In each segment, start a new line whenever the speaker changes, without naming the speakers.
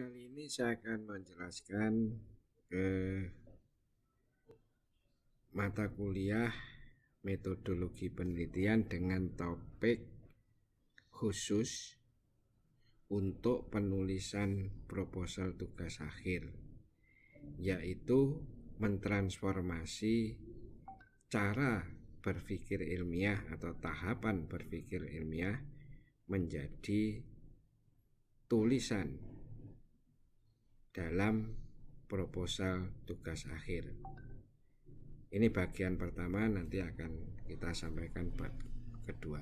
Kali ini saya akan menjelaskan eh, mata kuliah metodologi penelitian dengan topik khusus untuk penulisan proposal tugas akhir, yaitu mentransformasi cara berpikir ilmiah atau tahapan berpikir ilmiah menjadi tulisan dalam proposal tugas akhir. Ini bagian pertama nanti akan kita sampaikan bab kedua.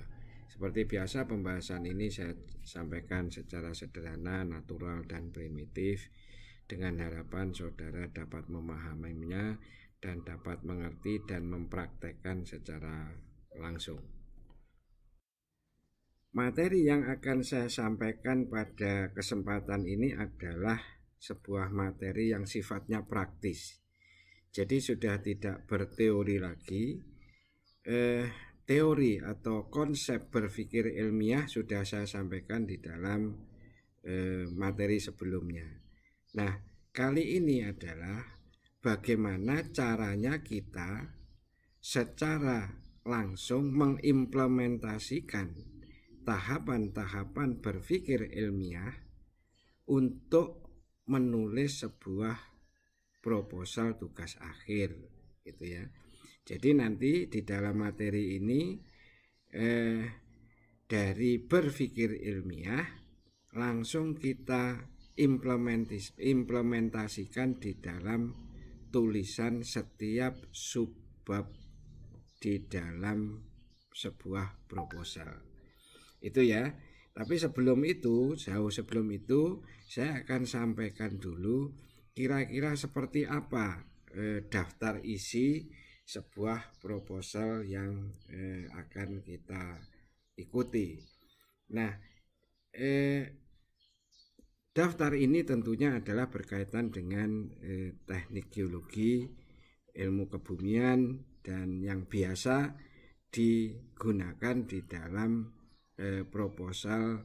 Seperti biasa pembahasan ini saya sampaikan secara sederhana, natural dan primitif dengan harapan saudara dapat memahaminya dan dapat mengerti dan mempraktekkan secara langsung. Materi yang akan saya sampaikan pada kesempatan ini adalah sebuah materi yang sifatnya praktis. Jadi sudah tidak berteori lagi. Eh, teori atau konsep berpikir ilmiah sudah saya sampaikan di dalam eh, materi sebelumnya. Nah, kali ini adalah bagaimana caranya kita secara langsung mengimplementasikan tahapan-tahapan berpikir ilmiah untuk menulis sebuah proposal tugas akhir gitu ya. Jadi nanti di dalam materi ini eh, dari berpikir ilmiah langsung kita implementasikan di dalam tulisan setiap subbab di dalam sebuah proposal. Itu ya. Tapi sebelum itu, jauh sebelum itu, saya akan sampaikan dulu kira-kira seperti apa eh, daftar isi sebuah proposal yang eh, akan kita ikuti. Nah, eh, daftar ini tentunya adalah berkaitan dengan eh, teknik geologi, ilmu kebumian, dan yang biasa digunakan di dalam eh, proposal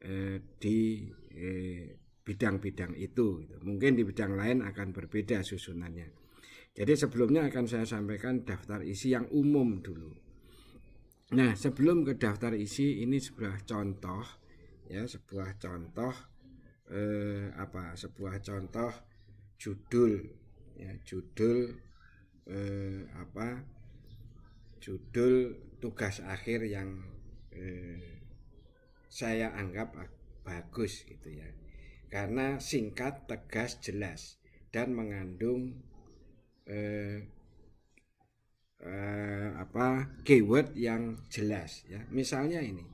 eh, di eh, bidang-bidang eh, itu. Gitu. Mungkin di bidang lain akan berbeda susunannya. Jadi sebelumnya akan saya sampaikan daftar isi yang umum dulu. Nah, sebelum ke daftar isi ini sebuah contoh ya, sebuah contoh eh, apa? Sebuah contoh judul ya, judul eh, apa? Judul tugas akhir yang eh, saya anggap bagus gitu ya karena singkat tegas jelas dan mengandung eh, eh, apa keyword yang jelas ya misalnya ini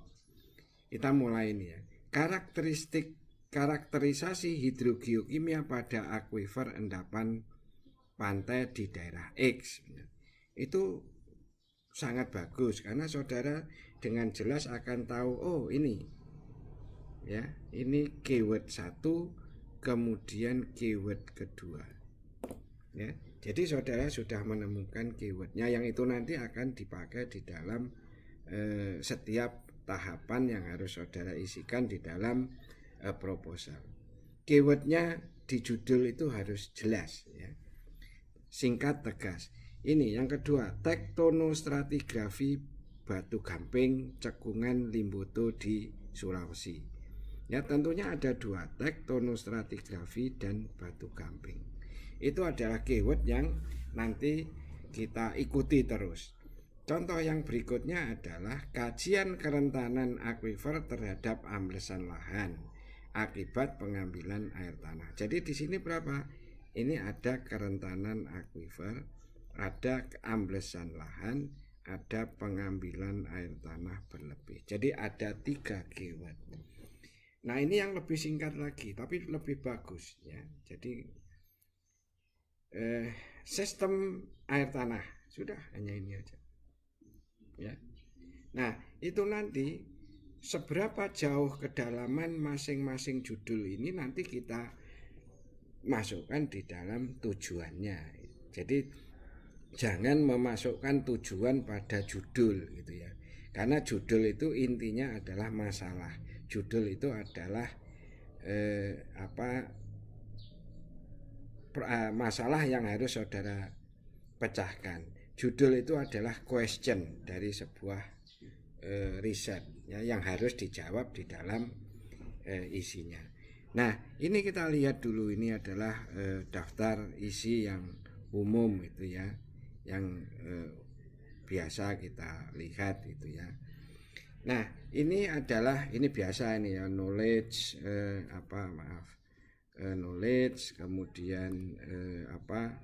kita mulai ini ya karakteristik karakterisasi hidrogeokimia pada aquifer endapan pantai di daerah X itu sangat bagus karena saudara dengan jelas akan tahu oh ini ya ini keyword satu kemudian keyword kedua ya jadi saudara sudah menemukan keywordnya yang itu nanti akan dipakai di dalam eh, setiap tahapan yang harus saudara isikan di dalam eh, proposal keywordnya di judul itu harus jelas ya singkat tegas ini yang kedua tektonostratigrafi Batu Gamping, Cekungan, Limboto di Sulawesi. Ya tentunya ada dua tektonostratigrafi tonostratigrafi dan batu gamping. Itu adalah keyword yang nanti kita ikuti terus. Contoh yang berikutnya adalah kajian kerentanan aquifer terhadap amblesan lahan akibat pengambilan air tanah. Jadi di sini berapa? Ini ada kerentanan aquifer ada amblesan lahan, ada pengambilan air tanah berlebih. Jadi ada tiga keyword. Nah ini yang lebih singkat lagi, tapi lebih bagus ya. Jadi eh, sistem air tanah sudah hanya ini aja. Ya. Nah itu nanti seberapa jauh kedalaman masing-masing judul ini nanti kita masukkan di dalam tujuannya. Jadi jangan memasukkan tujuan pada judul gitu ya. Karena judul itu intinya adalah masalah. Judul itu adalah eh, apa eh, masalah yang harus saudara pecahkan. Judul itu adalah question dari sebuah eh, riset ya, yang harus dijawab di dalam eh, isinya. Nah, ini kita lihat dulu ini adalah eh, daftar isi yang umum itu ya yang eh, biasa kita lihat itu ya. Nah, ini adalah ini biasa ini ya knowledge eh, apa maaf eh, knowledge kemudian eh, apa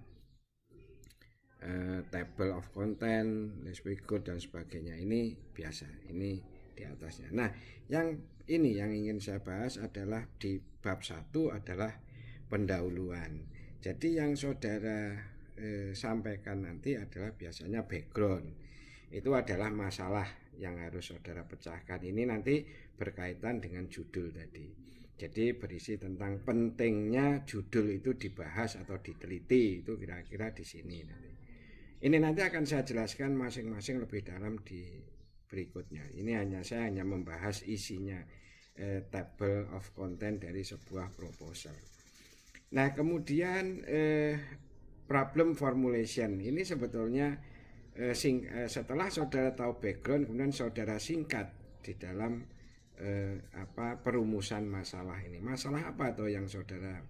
eh, table of content, list figure dan sebagainya ini biasa. Ini di atasnya. Nah, yang ini yang ingin saya bahas adalah di bab satu adalah pendahuluan. Jadi yang saudara Eh, sampaikan nanti adalah biasanya background. Itu adalah masalah yang harus saudara pecahkan. Ini nanti berkaitan dengan judul tadi. Jadi berisi tentang pentingnya judul itu dibahas atau diteliti itu kira-kira di sini nanti. Ini nanti akan saya jelaskan masing-masing lebih dalam di berikutnya. Ini hanya saya hanya membahas isinya eh, table of content dari sebuah proposal. Nah kemudian eh, problem formulation ini sebetulnya eh, sing, eh, setelah saudara tahu background kemudian saudara singkat di dalam eh, apa perumusan masalah ini masalah apa atau yang saudara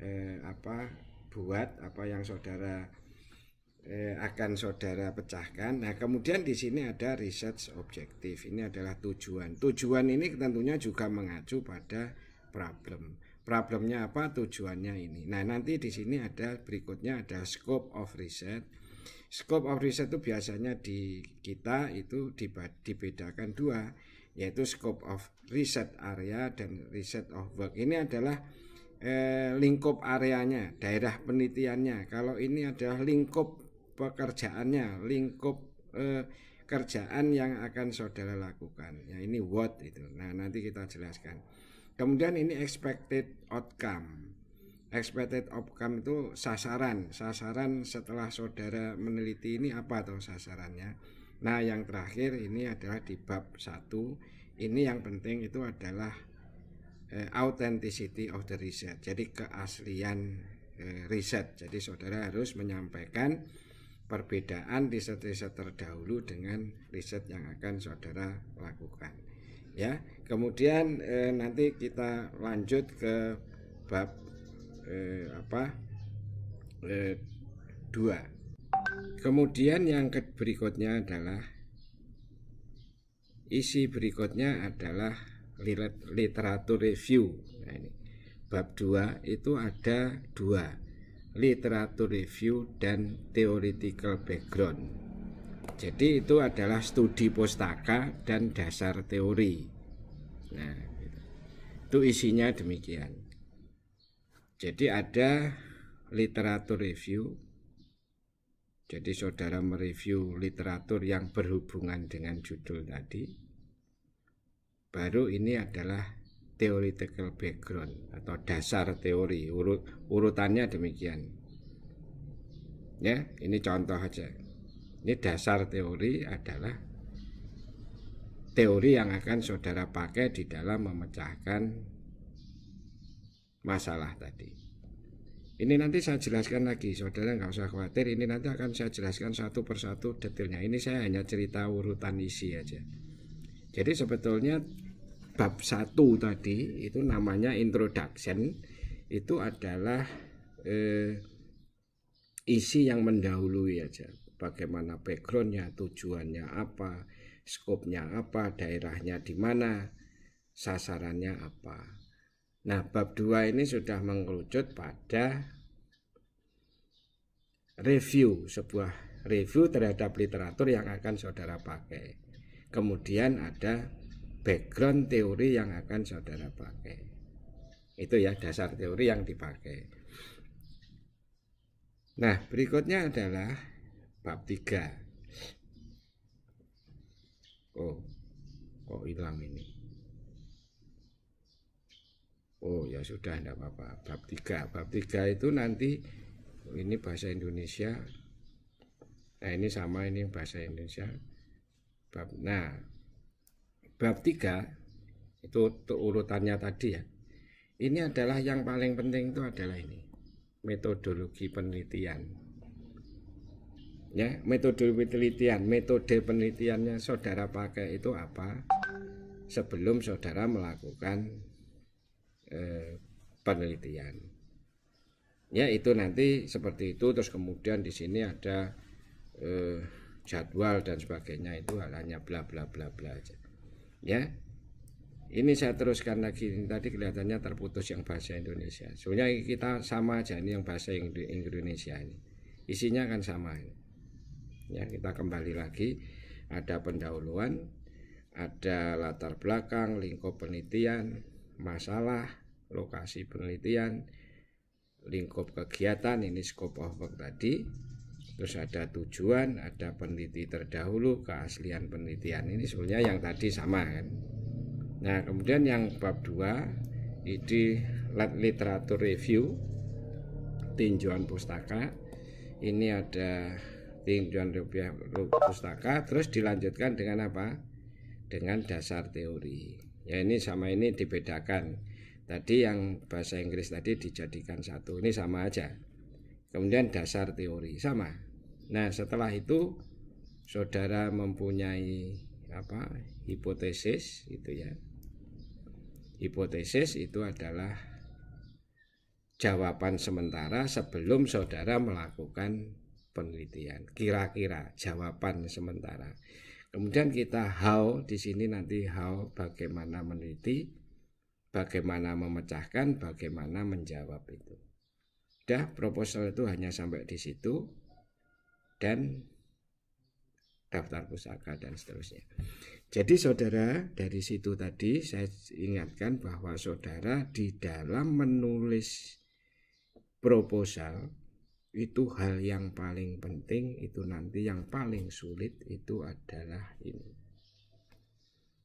eh, apa buat apa yang saudara eh, akan saudara pecahkan nah kemudian di sini ada research objektif ini adalah tujuan tujuan ini tentunya juga mengacu pada problem problemnya apa, tujuannya ini. Nah, nanti di sini ada berikutnya ada scope of research. Scope of research itu biasanya di kita itu dibedakan dua, yaitu scope of research area dan research of work. Ini adalah eh, lingkup areanya, daerah penelitiannya. Kalau ini adalah lingkup pekerjaannya, lingkup eh, kerjaan yang akan saudara lakukan. Ya ini what itu. Nah, nanti kita jelaskan. Kemudian ini expected outcome. Expected outcome itu sasaran. Sasaran setelah saudara meneliti ini apa atau sasarannya? Nah, yang terakhir ini adalah di bab 1. Ini yang penting itu adalah eh, authenticity of the research. Jadi keaslian eh, riset. Jadi saudara harus menyampaikan perbedaan riset-riset terdahulu dengan riset yang akan saudara lakukan. Ya kemudian eh, nanti kita lanjut ke bab eh, apa eh, dua kemudian yang ke berikutnya adalah isi berikutnya adalah literatur review nah ini bab 2 itu ada dua literatur review dan theoretical background jadi itu adalah studi postaka dan dasar teori Nah, gitu. itu isinya demikian. Jadi ada literatur review. Jadi saudara mereview literatur yang berhubungan dengan judul tadi. Baru ini adalah theoretical background atau dasar teori. Urut, urutannya demikian. Ya, ini contoh aja. Ini dasar teori adalah teori yang akan saudara pakai di dalam memecahkan masalah tadi. Ini nanti saya jelaskan lagi, saudara nggak usah khawatir. Ini nanti akan saya jelaskan satu persatu detailnya. Ini saya hanya cerita urutan isi aja. Jadi sebetulnya bab satu tadi itu namanya introduction itu adalah eh, isi yang mendahului aja. Bagaimana backgroundnya, tujuannya apa, skopnya apa, daerahnya di mana, sasarannya apa. Nah, bab 2 ini sudah mengerucut pada review, sebuah review terhadap literatur yang akan saudara pakai. Kemudian ada background teori yang akan saudara pakai. Itu ya dasar teori yang dipakai. Nah, berikutnya adalah bab 3 oh kok hilang ini oh ya sudah tidak apa-apa bab tiga bab tiga itu nanti ini bahasa Indonesia nah ini sama ini bahasa Indonesia bab nah bab tiga itu, urutannya tadi ya ini adalah yang paling penting itu adalah ini metodologi penelitian ya metode penelitian metode penelitiannya saudara pakai itu apa sebelum saudara melakukan eh, penelitian ya itu nanti seperti itu terus kemudian di sini ada eh, jadwal dan sebagainya itu hanya bla bla bla bla aja ya ini saya teruskan lagi ini tadi kelihatannya terputus yang bahasa Indonesia sebenarnya kita sama aja ini yang bahasa Indonesia ini isinya akan sama ini ya kita kembali lagi ada pendahuluan ada latar belakang lingkup penelitian masalah lokasi penelitian lingkup kegiatan ini scope of work tadi terus ada tujuan ada peneliti terdahulu keaslian penelitian ini sebenarnya yang tadi sama kan nah kemudian yang bab 2 ini literatur review tinjauan pustaka ini ada rating jualan rupiah pustaka terus dilanjutkan dengan apa dengan dasar teori ya ini sama ini dibedakan tadi yang bahasa Inggris tadi dijadikan satu ini sama aja kemudian dasar teori sama nah setelah itu saudara mempunyai apa hipotesis itu ya hipotesis itu adalah jawaban sementara sebelum saudara melakukan penelitian. Kira-kira jawaban sementara. Kemudian kita how di sini nanti how bagaimana meneliti, bagaimana memecahkan, bagaimana menjawab itu. Dah proposal itu hanya sampai di situ dan daftar pusaka dan seterusnya. Jadi saudara dari situ tadi saya ingatkan bahwa saudara di dalam menulis proposal itu hal yang paling penting itu nanti yang paling sulit itu adalah ini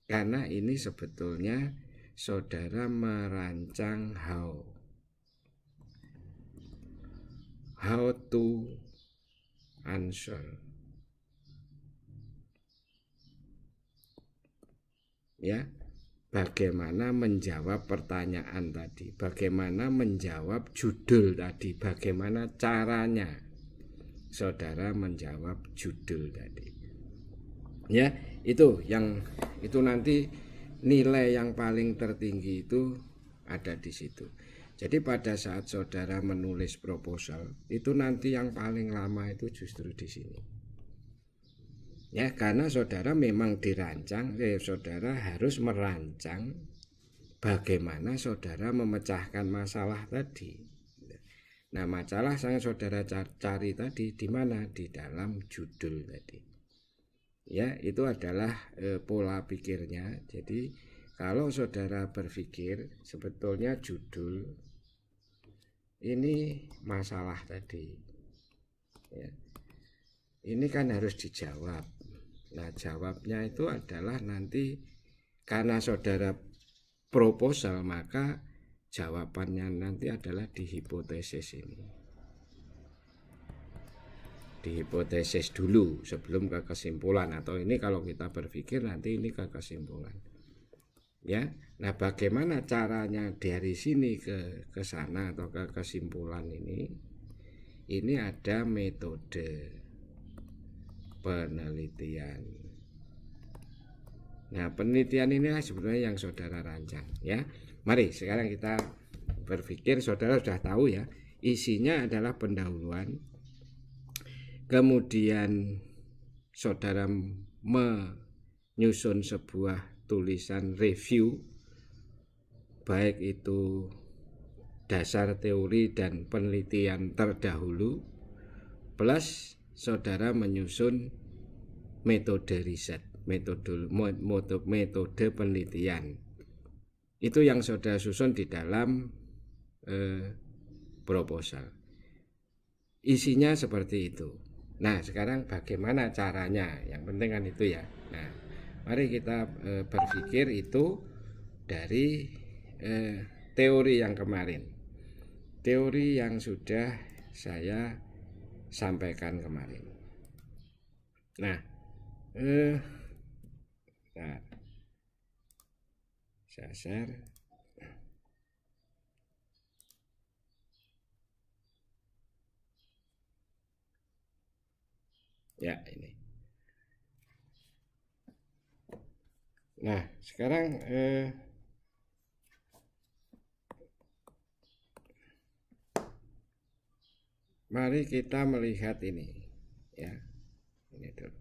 karena ini sebetulnya saudara merancang how how to answer ya bagaimana menjawab pertanyaan tadi, bagaimana menjawab judul tadi, bagaimana caranya saudara menjawab judul tadi. Ya, itu yang itu nanti nilai yang paling tertinggi itu ada di situ. Jadi pada saat saudara menulis proposal, itu nanti yang paling lama itu justru di sini ya karena saudara memang dirancang eh, saudara harus merancang bagaimana saudara memecahkan masalah tadi nah masalah sang saudara cari tadi di mana di dalam judul tadi ya itu adalah eh, pola pikirnya jadi kalau saudara berpikir sebetulnya judul ini masalah tadi ya. ini kan harus dijawab Nah jawabnya itu adalah nanti karena saudara proposal maka jawabannya nanti adalah di hipotesis ini. Di hipotesis dulu sebelum ke kesimpulan atau ini kalau kita berpikir nanti ini ke kesimpulan. Ya. Nah, bagaimana caranya dari sini ke ke sana atau ke kesimpulan ini? Ini ada metode penelitian. Nah, penelitian inilah sebenarnya yang saudara rancang ya. Mari sekarang kita berpikir saudara sudah tahu ya, isinya adalah pendahuluan. Kemudian saudara menyusun sebuah tulisan review baik itu dasar teori dan penelitian terdahulu plus saudara menyusun metode riset, metode, metode penelitian. Itu yang saudara susun di dalam eh, proposal. Isinya seperti itu. Nah, sekarang bagaimana caranya? Yang penting kan itu ya. Nah, mari kita e, berpikir itu dari e, teori yang kemarin. Teori yang sudah saya sampaikan kemarin. Nah, eh, saya share. Ya, ini. Nah, sekarang eh, mari kita melihat ini ya ini dulu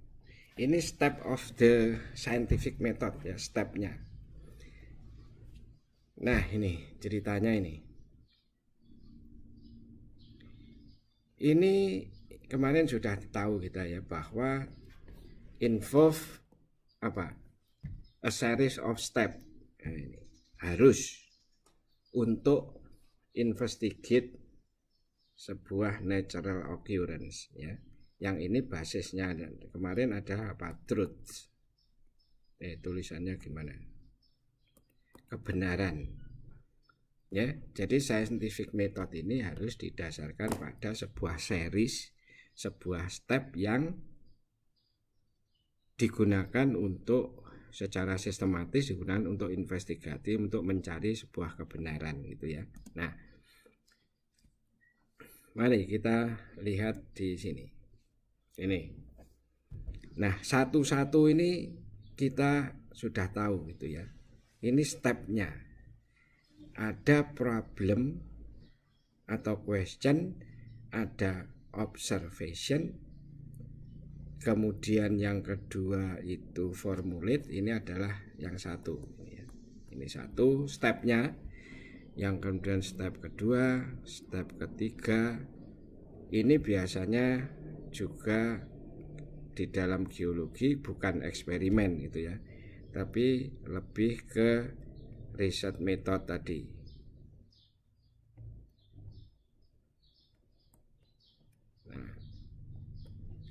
ini step of the scientific method ya stepnya nah ini ceritanya ini ini kemarin sudah tahu kita ya bahwa involve apa a series of step nah, harus untuk investigate sebuah natural occurrence ya. Yang ini basisnya kemarin ada apa? Truth. Eh, tulisannya gimana? Kebenaran. Ya, jadi scientific method ini harus didasarkan pada sebuah series, sebuah step yang digunakan untuk secara sistematis digunakan untuk investigatif untuk mencari sebuah kebenaran gitu ya. Nah, Mari kita lihat di sini. Ini. Nah, satu-satu ini kita sudah tahu gitu ya. Ini stepnya. Ada problem atau question, ada observation, kemudian yang kedua itu formulate, ini adalah yang satu. Ini ya. satu stepnya yang kemudian step kedua, step ketiga ini biasanya juga di dalam geologi bukan eksperimen gitu ya, tapi lebih ke riset metode tadi. Nah,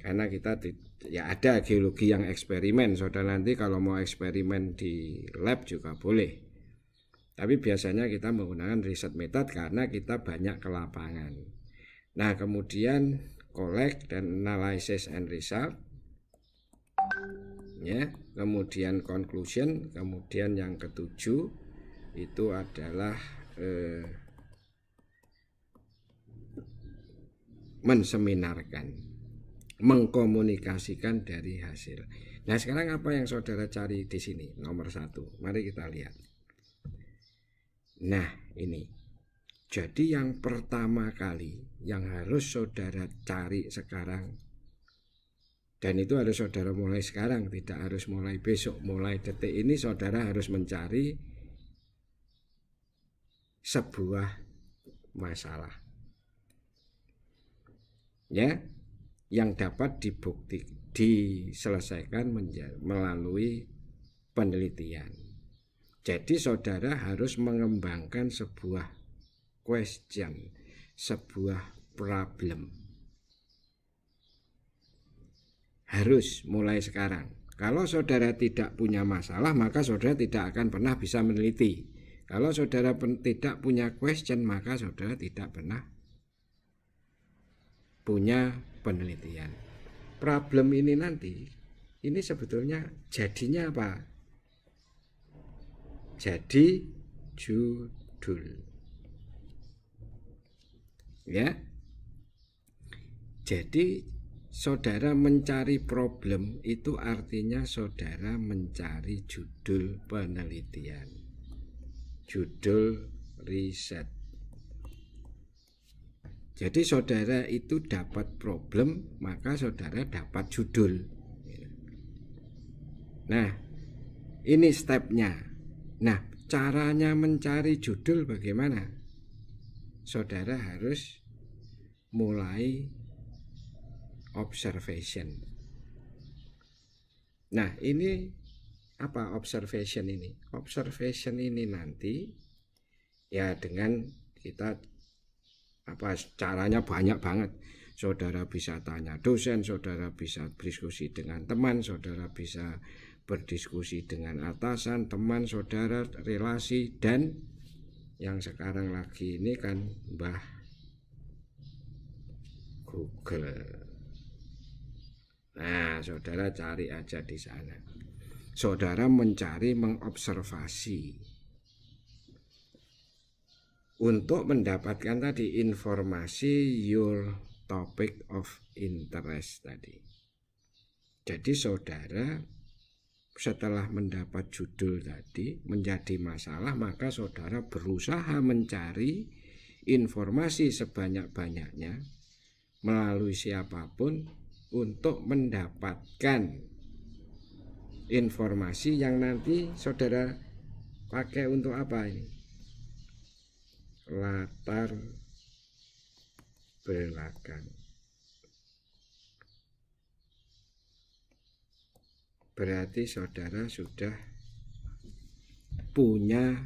karena kita di, ya ada geologi yang eksperimen saudara nanti kalau mau eksperimen di lab juga boleh tapi biasanya kita menggunakan riset method karena kita banyak ke lapangan. Nah, kemudian collect dan analysis and result. Ya, kemudian conclusion, kemudian yang ketujuh itu adalah eh, menseminarkan, mengkomunikasikan dari hasil. Nah, sekarang apa yang saudara cari di sini? Nomor satu, mari kita lihat. Nah, ini. Jadi yang pertama kali yang harus saudara cari sekarang dan itu harus saudara mulai sekarang, tidak harus mulai besok, mulai detik ini saudara harus mencari sebuah masalah. Ya, yang dapat dibukti diselesaikan melalui penelitian. Jadi saudara harus mengembangkan sebuah question, sebuah problem. Harus mulai sekarang. Kalau saudara tidak punya masalah, maka saudara tidak akan pernah bisa meneliti. Kalau saudara tidak punya question, maka saudara tidak pernah punya penelitian. Problem ini nanti, ini sebetulnya jadinya apa? jadi judul. Ya. Jadi saudara mencari problem itu artinya saudara mencari judul penelitian. Judul riset. Jadi saudara itu dapat problem, maka saudara dapat judul. Nah, ini stepnya. Nah, caranya mencari judul bagaimana? Saudara harus mulai observation. Nah, ini apa observation ini? Observation ini nanti ya dengan kita apa caranya banyak banget. Saudara bisa tanya dosen, saudara bisa diskusi dengan teman, saudara bisa berdiskusi dengan atasan, teman, saudara, relasi dan yang sekarang lagi ini kan Mbah Google. Nah, saudara cari aja di sana. Saudara mencari mengobservasi untuk mendapatkan tadi informasi your topic of interest tadi. Jadi saudara setelah mendapat judul tadi menjadi masalah maka saudara berusaha mencari informasi sebanyak-banyaknya melalui siapapun untuk mendapatkan informasi yang nanti saudara pakai untuk apa ini latar belakang berarti saudara sudah punya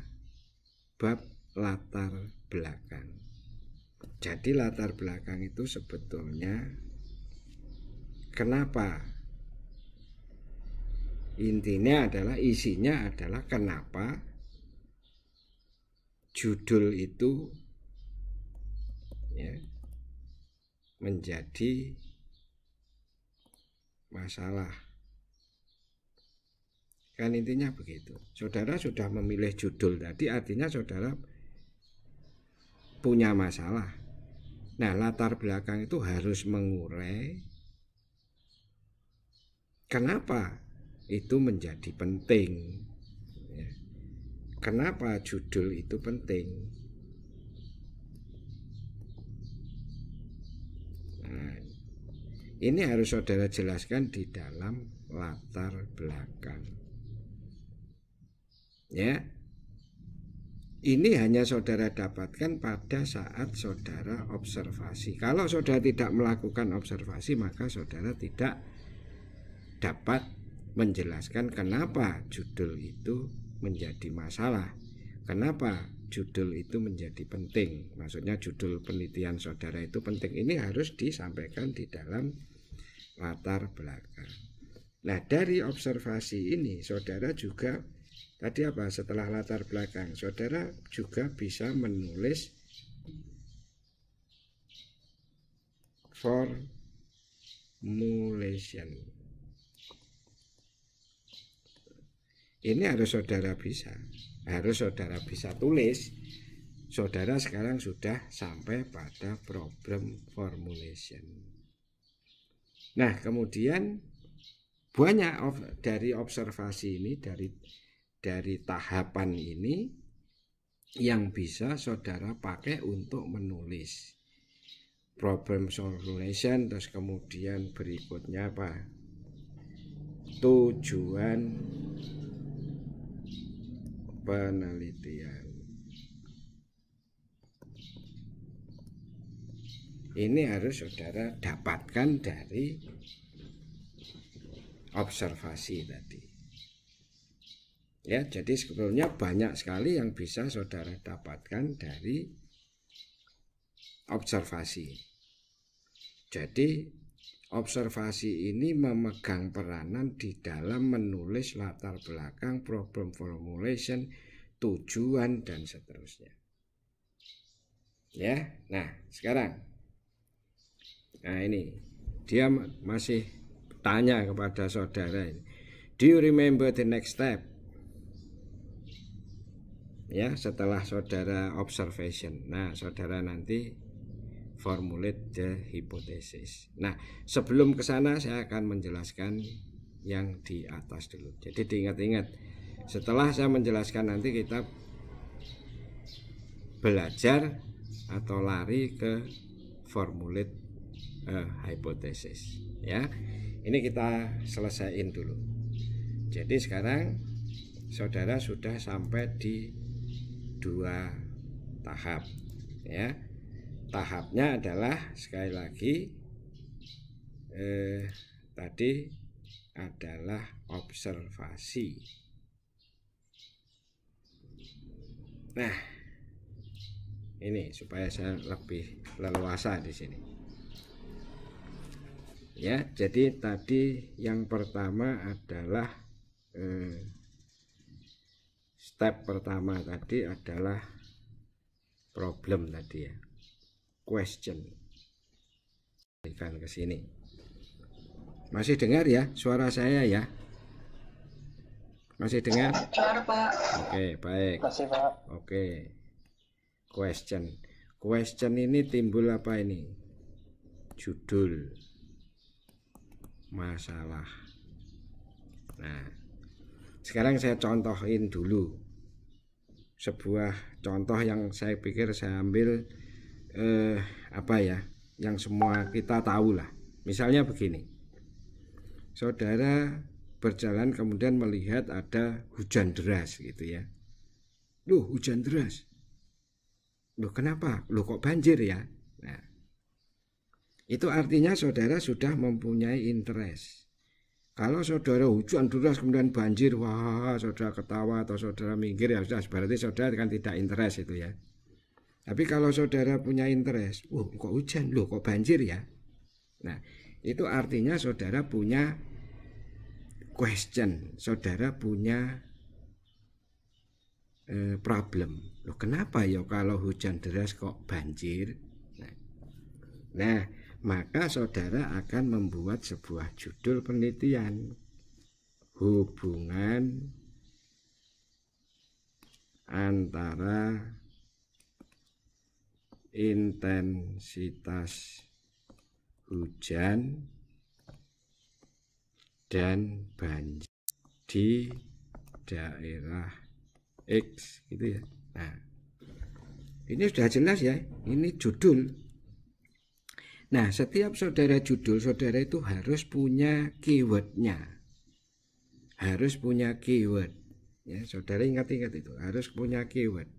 bab latar belakang. Jadi latar belakang itu sebetulnya kenapa? Intinya adalah isinya adalah kenapa judul itu ya, menjadi masalah Kan intinya begitu. Saudara sudah memilih judul tadi artinya saudara punya masalah. Nah, latar belakang itu harus mengurai kenapa itu menjadi penting. Ya. Kenapa judul itu penting? Nah, ini harus saudara jelaskan di dalam latar belakang. Ya. Ini hanya saudara dapatkan pada saat saudara observasi. Kalau saudara tidak melakukan observasi, maka saudara tidak dapat menjelaskan kenapa judul itu menjadi masalah. Kenapa judul itu menjadi penting? Maksudnya judul penelitian saudara itu penting. Ini harus disampaikan di dalam latar belakang. Nah, dari observasi ini saudara juga Tadi apa? Setelah latar belakang, saudara juga bisa menulis formulation. Ini harus saudara bisa, harus saudara bisa tulis. Saudara sekarang sudah sampai pada problem formulation. Nah, kemudian banyak dari observasi ini dari dari tahapan ini yang bisa saudara pakai untuk menulis problem solution terus kemudian berikutnya apa tujuan penelitian ini harus saudara dapatkan dari observasi tadi Ya, jadi sebetulnya banyak sekali yang bisa saudara dapatkan dari observasi. Jadi observasi ini memegang peranan di dalam menulis latar belakang problem formulation, tujuan dan seterusnya. Ya, nah sekarang, nah ini dia masih tanya kepada saudara ini, do you remember the next step? ya setelah saudara observation nah saudara nanti formulate the hypothesis nah sebelum ke sana saya akan menjelaskan yang di atas dulu jadi diingat-ingat setelah saya menjelaskan nanti kita belajar atau lari ke formulate uh, hypothesis ya ini kita selesaiin dulu jadi sekarang saudara sudah sampai di dua tahap ya tahapnya adalah sekali lagi eh, tadi adalah observasi nah ini supaya saya lebih leluasa di sini ya jadi tadi yang pertama adalah eh, step pertama tadi adalah problem tadi ya question berikan ke sini masih dengar ya suara saya ya masih dengar dengar pak oke baik masih pak oke question question ini timbul apa ini judul masalah nah sekarang saya contohin dulu sebuah contoh yang saya pikir saya ambil eh, apa ya yang semua kita tahu lah misalnya begini saudara berjalan kemudian melihat ada hujan deras gitu ya loh hujan deras loh kenapa loh kok banjir ya nah itu artinya saudara sudah mempunyai interest kalau saudara hujan deras kemudian banjir, wah saudara ketawa atau saudara minggir ya sudah berarti saudara kan tidak interest itu ya. Tapi kalau saudara punya interest, wah kok hujan loh, kok banjir ya. Nah, itu artinya saudara punya question, saudara punya eh, problem. Loh kenapa ya kalau hujan deras kok banjir? Nah, nah maka saudara akan membuat sebuah judul penelitian hubungan antara intensitas hujan dan banjir di daerah X gitu ya. Nah, ini sudah jelas ya, ini judul Nah, setiap saudara judul saudara itu harus punya keywordnya. Harus punya keyword. Ya, saudara ingat-ingat itu harus punya keyword.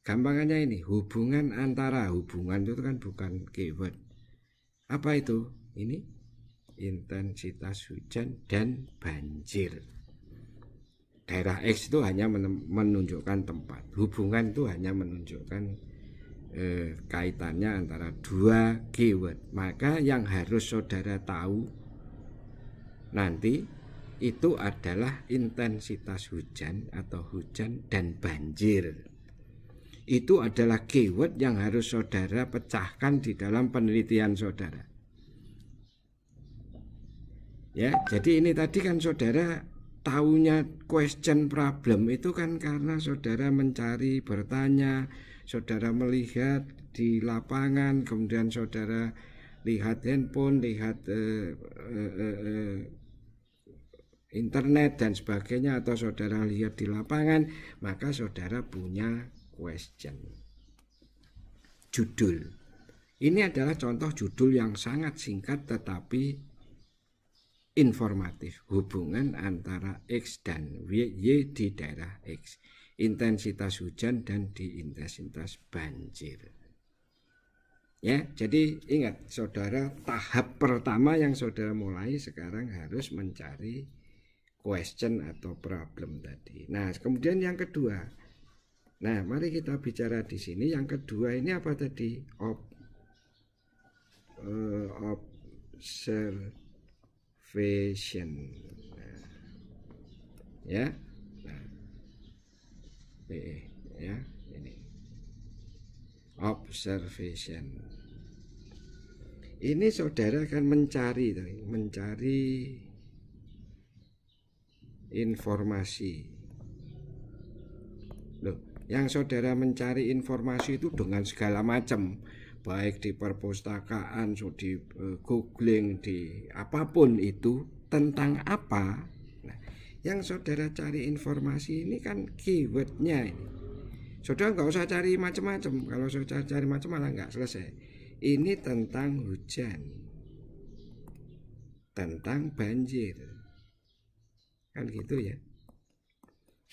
Gampangannya ini hubungan antara hubungan itu kan bukan keyword. Apa itu? Ini intensitas hujan dan banjir. Daerah X itu hanya menunjukkan tempat, hubungan itu hanya menunjukkan eh, kaitannya antara dua keyword. Maka yang harus saudara tahu nanti itu adalah intensitas hujan atau hujan dan banjir. Itu adalah keyword yang harus saudara pecahkan di dalam penelitian saudara. Ya, jadi ini tadi kan saudara tahunya question problem itu kan karena saudara mencari bertanya saudara melihat di lapangan, kemudian saudara lihat handphone, lihat uh, uh, uh, internet dan sebagainya atau saudara lihat di lapangan, maka saudara punya question. Judul. Ini adalah contoh judul yang sangat singkat tetapi informatif hubungan antara X dan Y di daerah X intensitas hujan dan di intensitas banjir. Ya, jadi ingat saudara tahap pertama yang saudara mulai sekarang harus mencari question atau problem tadi. Nah, kemudian yang kedua. Nah, mari kita bicara di sini yang kedua ini apa tadi? Ob, uh, observation. Nah, ya pe ya ini observation ini saudara akan mencari mencari informasi loh yang saudara mencari informasi itu dengan segala macam baik di perpustakaan di eh, googling di apapun itu tentang apa yang saudara cari informasi ini kan keywordnya ini saudara nggak usah cari macam-macam kalau saudara cari macam malah nggak selesai ini tentang hujan tentang banjir kan gitu ya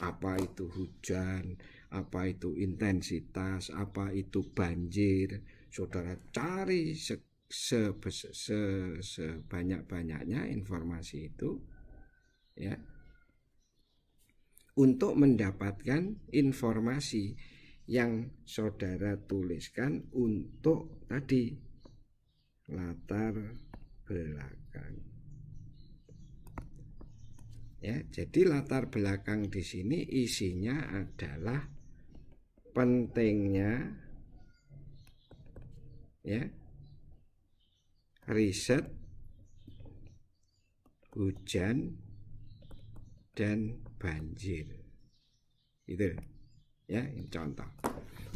apa itu hujan apa itu intensitas apa itu banjir saudara cari se sebanyak-banyaknya informasi itu ya untuk mendapatkan informasi yang saudara tuliskan untuk tadi latar belakang. Ya, jadi latar belakang di sini isinya adalah pentingnya ya riset hujan dan banjir. Itu ya yang contoh.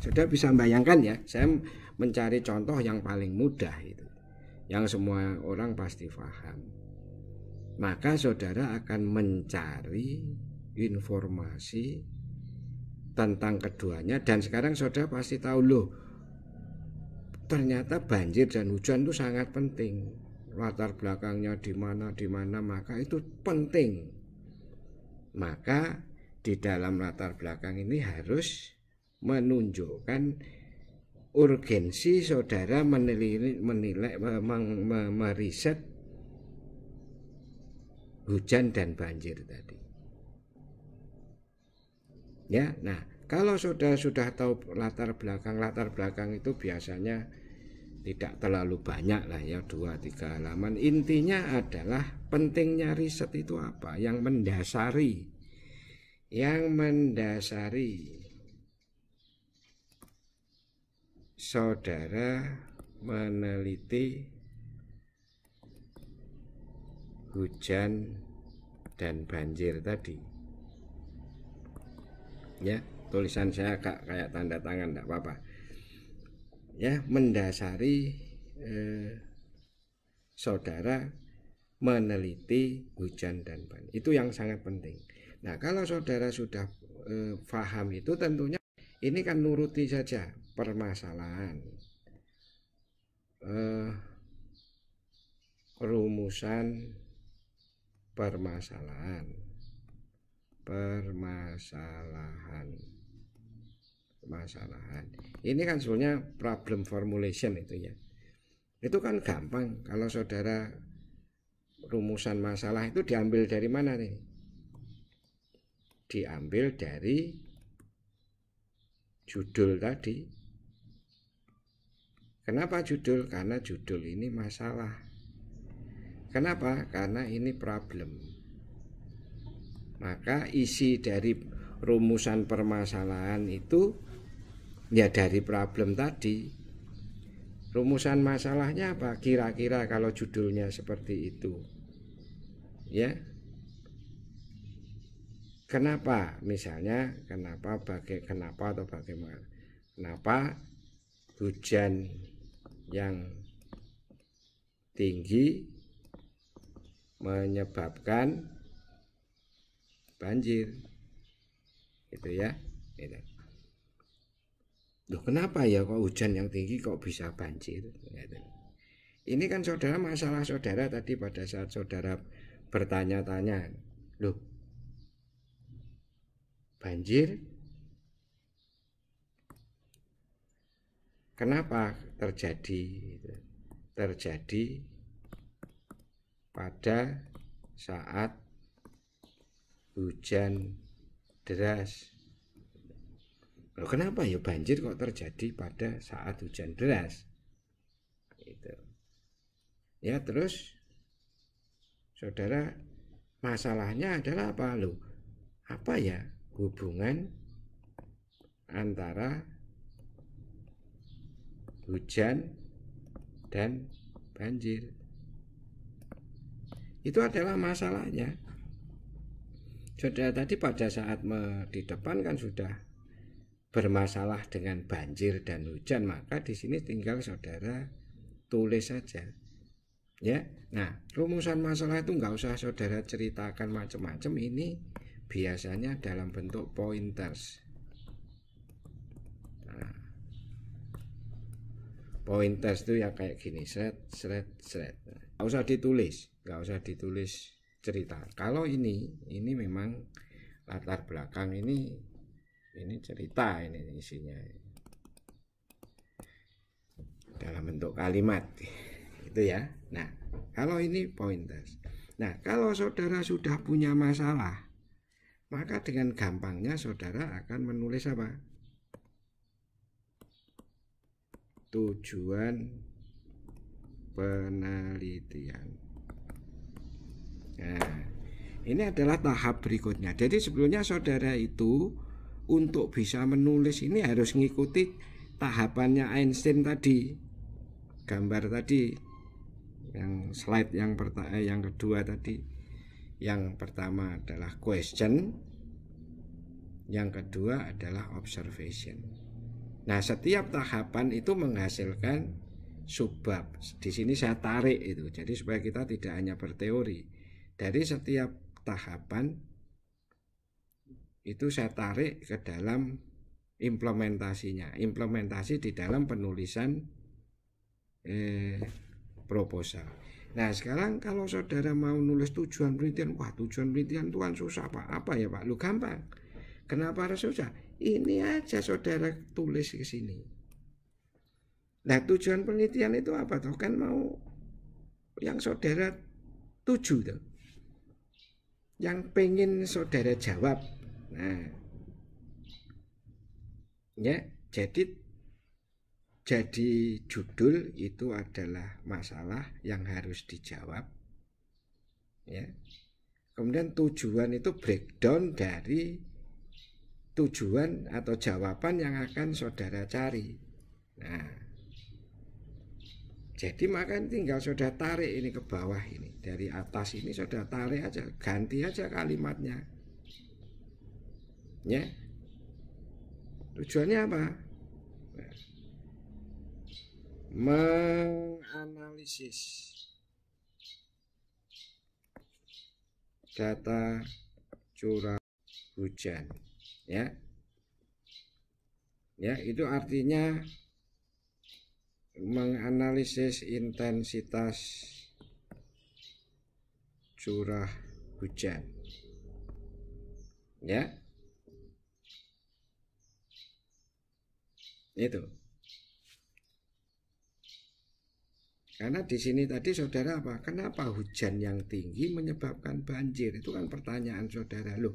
Sudah bisa bayangkan ya, saya mencari contoh yang paling mudah itu. Yang semua orang pasti paham. Maka saudara akan mencari informasi tentang keduanya dan sekarang saudara pasti tahu loh ternyata banjir dan hujan itu sangat penting latar belakangnya di mana di mana maka itu penting maka di dalam latar belakang ini harus menunjukkan urgensi saudara menilai, menilai meriset hujan dan banjir tadi. Ya, nah kalau saudara sudah tahu latar belakang latar belakang itu biasanya tidak terlalu banyak lah ya dua tiga halaman intinya adalah pentingnya riset itu apa yang mendasari yang mendasari saudara meneliti hujan dan banjir tadi ya tulisan saya agak kayak tanda tangan tidak apa-apa ya mendasari eh, saudara meneliti hujan dan ban. Itu yang sangat penting. Nah, kalau saudara sudah eh, paham itu tentunya ini kan nuruti saja permasalahan. Eh, rumusan permasalahan permasalahan permasalahan. Ini kan sebenarnya problem formulation itu ya. Itu kan gampang kalau saudara rumusan masalah itu diambil dari mana nih? Diambil dari judul tadi. Kenapa judul? Karena judul ini masalah. Kenapa? Karena ini problem. Maka isi dari rumusan permasalahan itu ya dari problem tadi rumusan masalahnya apa kira-kira kalau judulnya seperti itu ya kenapa misalnya kenapa bagai kenapa atau bagaimana kenapa hujan yang tinggi menyebabkan banjir itu ya itu. Loh, kenapa ya kok hujan yang tinggi kok bisa banjir? Ya, Ini kan saudara masalah saudara tadi pada saat saudara bertanya-tanya. Loh, banjir kenapa terjadi? Gitu? Terjadi pada saat hujan deras Loh kenapa ya banjir kok terjadi pada saat hujan deras? Gitu. Ya terus saudara masalahnya adalah apa lo? Apa ya hubungan antara hujan dan banjir? Itu adalah masalahnya. Saudara tadi pada saat di depan kan sudah bermasalah dengan banjir dan hujan, maka di sini tinggal saudara tulis saja. Ya, nah rumusan masalah itu nggak usah saudara ceritakan macam-macam ini biasanya dalam bentuk pointers. Nah, pointers itu yang kayak gini, seret, seret, seret. Nggak usah ditulis, nggak usah ditulis cerita. Kalau ini, ini memang latar belakang ini ini cerita ini isinya dalam bentuk kalimat itu ya nah kalau ini pointers nah kalau saudara sudah punya masalah maka dengan gampangnya saudara akan menulis apa tujuan penelitian nah ini adalah tahap berikutnya jadi sebelumnya saudara itu untuk bisa menulis ini harus mengikuti tahapannya Einstein tadi gambar tadi yang slide yang pertama eh, yang kedua tadi yang pertama adalah question yang kedua adalah observation nah setiap tahapan itu menghasilkan subbab di sini saya tarik itu jadi supaya kita tidak hanya berteori dari setiap tahapan itu saya tarik ke dalam implementasinya implementasi di dalam penulisan eh, proposal nah sekarang kalau saudara mau nulis tujuan penelitian wah tujuan penelitian tuan susah pak apa ya pak lu gampang kenapa harus susah ini aja saudara tulis ke sini nah tujuan penelitian itu apa toh kan mau yang saudara tuju tuh yang pengen saudara jawab Nah, ya jadi jadi judul itu adalah masalah yang harus dijawab. Ya. Kemudian tujuan itu breakdown dari tujuan atau jawaban yang akan saudara cari. Nah, jadi maka tinggal saudara tarik ini ke bawah ini dari atas ini saudara tarik aja ganti aja kalimatnya ya tujuannya apa menganalisis data curah hujan ya ya itu artinya menganalisis intensitas curah hujan ya Itu. Karena di sini tadi saudara apa? Kenapa hujan yang tinggi menyebabkan banjir? Itu kan pertanyaan saudara lu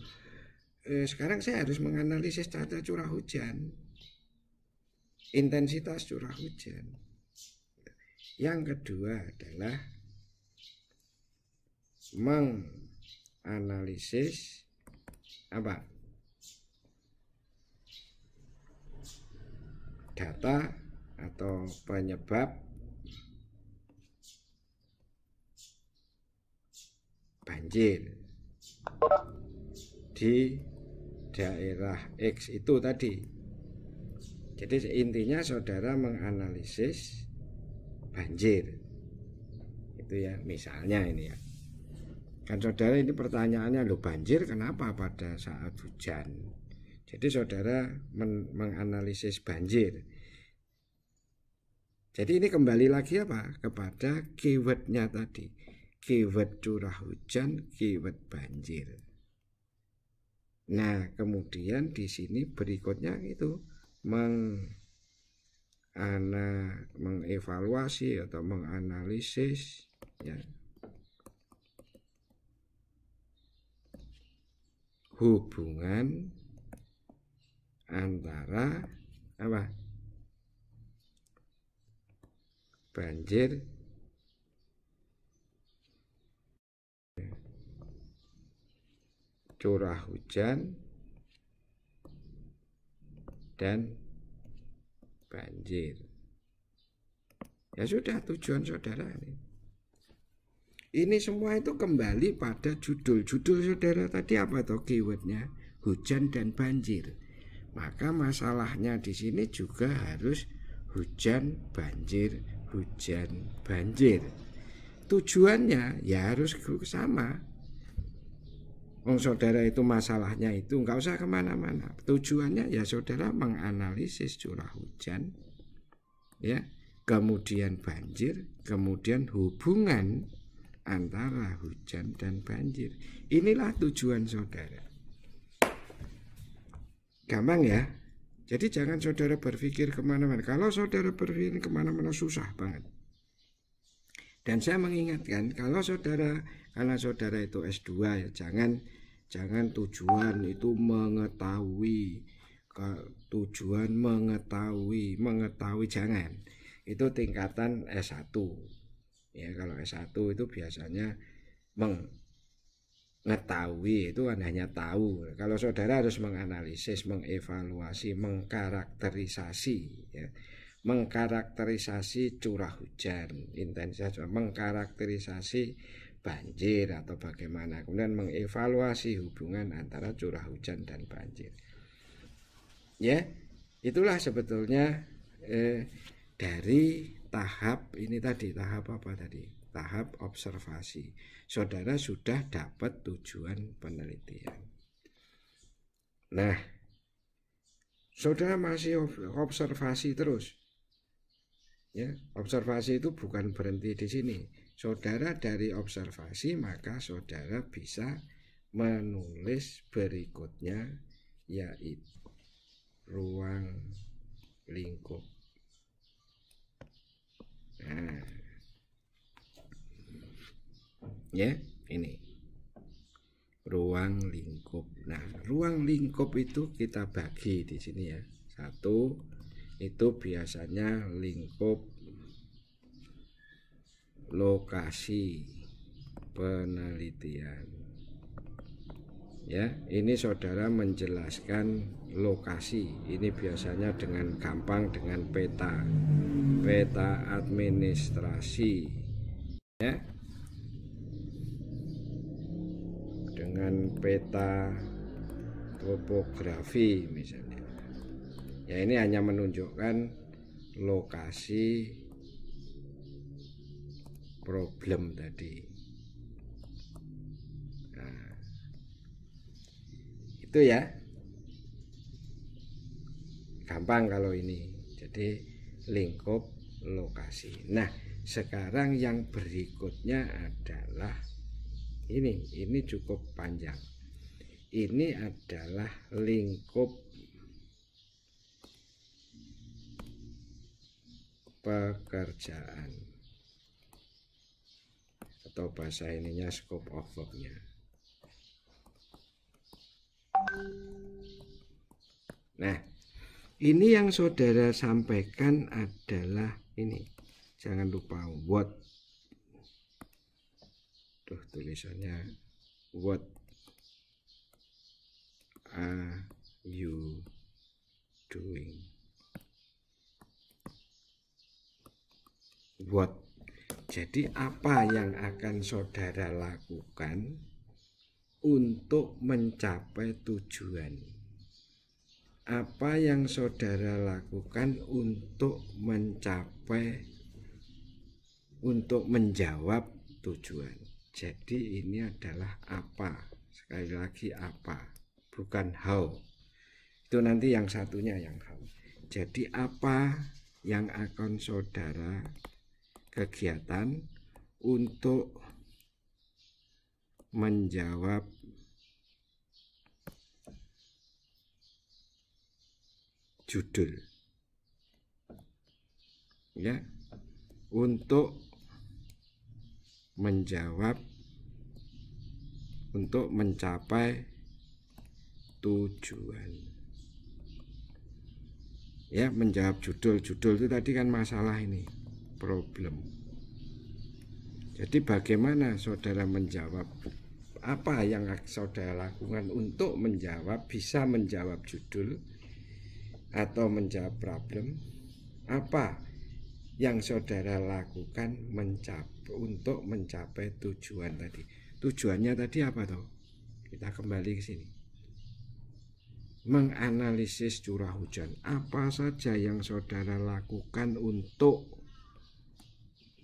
Eh, sekarang saya harus menganalisis data curah hujan, intensitas curah hujan. Yang kedua adalah menganalisis apa? data atau penyebab banjir di daerah X itu tadi. Jadi intinya saudara menganalisis banjir. Itu ya misalnya ini ya. Kan saudara ini pertanyaannya lo banjir kenapa pada saat hujan? Jadi saudara men menganalisis banjir. Jadi ini kembali lagi apa? Kepada keywordnya tadi. Keyword curah hujan, keyword banjir. Nah, kemudian di sini berikutnya itu meng mengevaluasi atau menganalisis ya. hubungan antara apa banjir curah hujan dan banjir ya sudah tujuan saudara ini ini semua itu kembali pada judul judul saudara tadi apa tuh keywordnya hujan dan banjir maka masalahnya di sini juga harus hujan banjir hujan banjir tujuannya ya harus sama Ong saudara itu masalahnya itu nggak usah kemana-mana tujuannya ya saudara menganalisis curah hujan ya kemudian banjir kemudian hubungan antara hujan dan banjir inilah tujuan saudara gampang ya jadi jangan saudara berpikir kemana-mana kalau saudara berpikir kemana-mana susah banget dan saya mengingatkan kalau saudara karena saudara itu S2 ya jangan jangan tujuan itu mengetahui tujuan mengetahui mengetahui jangan itu tingkatan S1 ya kalau S1 itu biasanya meng mengetahui itu kan hanya tahu kalau saudara harus menganalisis mengevaluasi mengkarakterisasi ya mengkarakterisasi curah hujan intensitas mengkarakterisasi banjir atau bagaimana kemudian mengevaluasi hubungan antara curah hujan dan banjir ya itulah sebetulnya eh, dari tahap ini tadi tahap apa tadi tahap observasi. Saudara sudah dapat tujuan penelitian. Nah, saudara masih observasi terus. Ya, observasi itu bukan berhenti di sini. Saudara dari observasi maka saudara bisa menulis berikutnya yaitu ruang lingkup. Nah, ya ini ruang lingkup nah ruang lingkup itu kita bagi di sini ya satu itu biasanya lingkup lokasi penelitian ya ini saudara menjelaskan lokasi ini biasanya dengan gampang dengan peta peta administrasi ya dengan peta topografi misalnya ya ini hanya menunjukkan lokasi problem tadi nah, itu ya gampang kalau ini jadi lingkup lokasi nah sekarang yang berikutnya adalah ini ini cukup panjang ini adalah lingkup pekerjaan atau bahasa ininya scope of worknya nah ini yang saudara sampaikan adalah ini jangan lupa what tuh tulisannya what are you doing what jadi apa yang akan saudara lakukan untuk mencapai tujuan apa yang saudara lakukan untuk mencapai untuk menjawab tujuan jadi ini adalah apa? Sekali lagi apa? Bukan how. Itu nanti yang satunya yang how. Jadi apa yang akan saudara kegiatan untuk menjawab judul ya untuk menjawab untuk mencapai tujuan ya menjawab judul judul itu tadi kan masalah ini problem jadi bagaimana saudara menjawab apa yang saudara lakukan untuk menjawab bisa menjawab judul atau menjawab problem apa yang saudara lakukan mencapai untuk mencapai tujuan tadi. Tujuannya tadi apa toh? Kita kembali ke sini. Menganalisis curah hujan. Apa saja yang saudara lakukan untuk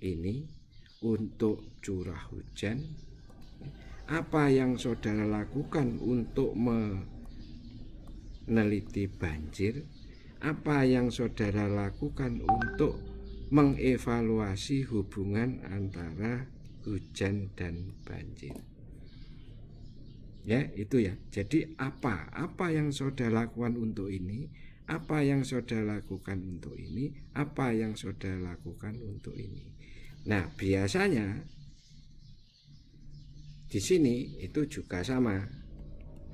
ini untuk curah hujan? Apa yang saudara lakukan untuk meneliti banjir? Apa yang saudara lakukan untuk mengevaluasi hubungan antara hujan dan banjir. Ya, itu ya. Jadi apa? Apa yang saudara lakukan untuk ini? Apa yang saudara lakukan untuk ini? Apa yang saudara lakukan untuk ini? Nah, biasanya di sini itu juga sama.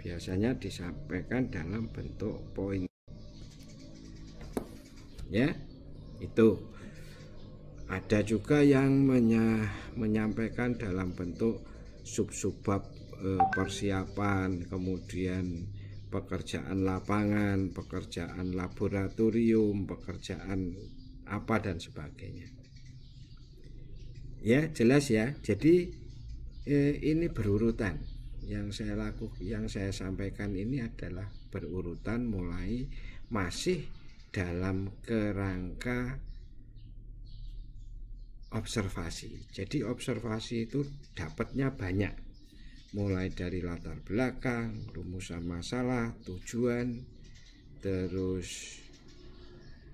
Biasanya disampaikan dalam bentuk poin. Ya, itu ada juga yang menya, menyampaikan dalam bentuk sub-subbab e, eh, persiapan kemudian pekerjaan lapangan pekerjaan laboratorium pekerjaan apa dan sebagainya ya jelas ya jadi e, ini berurutan yang saya lakukan yang saya sampaikan ini adalah berurutan mulai masih dalam kerangka observasi. Jadi observasi itu dapatnya banyak. Mulai dari latar belakang, rumusan masalah, tujuan, terus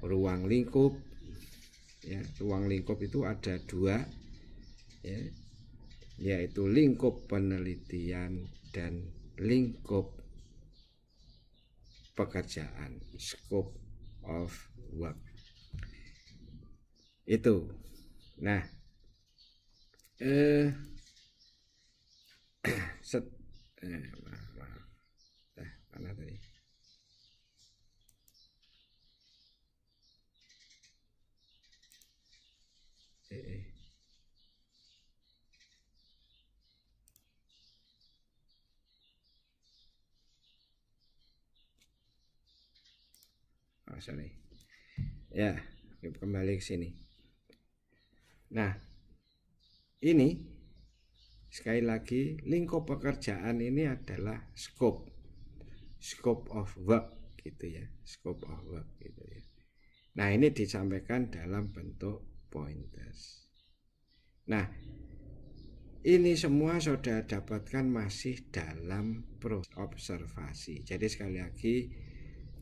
ruang lingkup. Ya, ruang lingkup itu ada dua, ya, yaitu lingkup penelitian dan lingkup pekerjaan, scope of work. Itu Nah, eh, set, eh, maaf, maaf. Eh, mana tadi? Eh, eh. Oh, sorry. Ya, kembali ke sini. Nah, ini sekali lagi lingkup pekerjaan ini adalah scope scope of work gitu ya scope of work gitu ya nah ini disampaikan dalam bentuk pointers nah ini semua sudah dapatkan masih dalam proses observasi jadi sekali lagi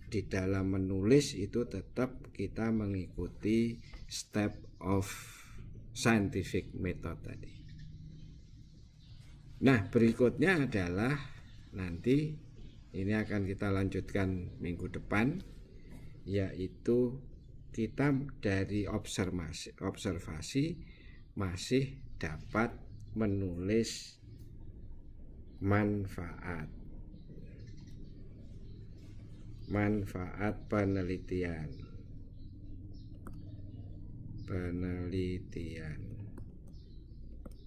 di dalam menulis itu tetap kita mengikuti step of scientific method tadi. Nah, berikutnya adalah nanti ini akan kita lanjutkan minggu depan yaitu kita dari observasi observasi masih dapat menulis manfaat manfaat penelitian penelitian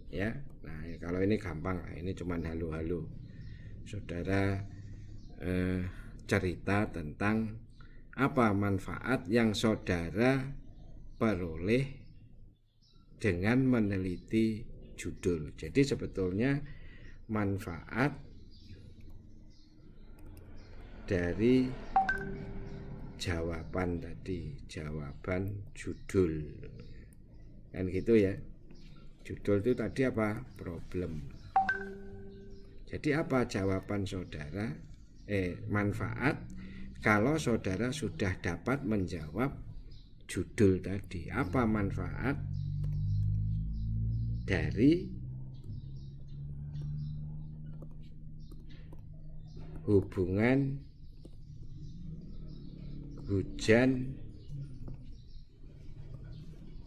ya nah kalau ini gampang ini cuman halu-halu saudara eh, cerita tentang apa manfaat yang saudara peroleh dengan meneliti judul jadi sebetulnya manfaat dari jawaban tadi jawaban judul kan gitu ya judul itu tadi apa problem jadi apa jawaban saudara eh manfaat kalau saudara sudah dapat menjawab judul tadi apa manfaat dari hubungan hujan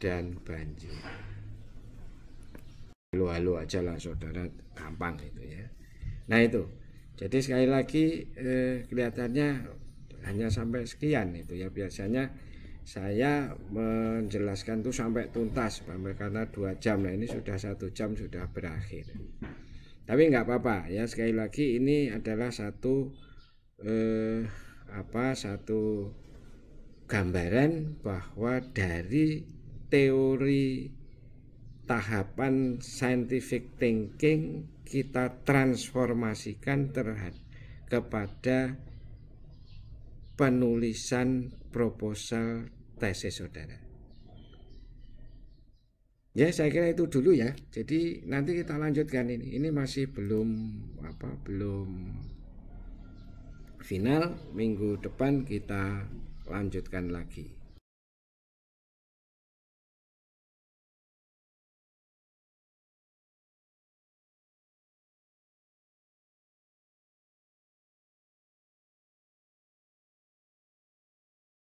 dan banjir. Halo-halo aja lah saudara, gampang itu ya. Nah itu, jadi sekali lagi eh, kelihatannya hanya sampai sekian itu ya biasanya saya menjelaskan tuh sampai tuntas karena dua jam nah ini sudah satu jam sudah berakhir tapi nggak apa-apa ya sekali lagi ini adalah satu eh, apa satu gambaran bahwa dari teori tahapan scientific thinking kita transformasikan terhadap kepada penulisan proposal tesis saudara. Ya, saya kira itu dulu ya. Jadi nanti kita lanjutkan ini. Ini masih belum apa? Belum final. Minggu depan kita lanjutkan lagi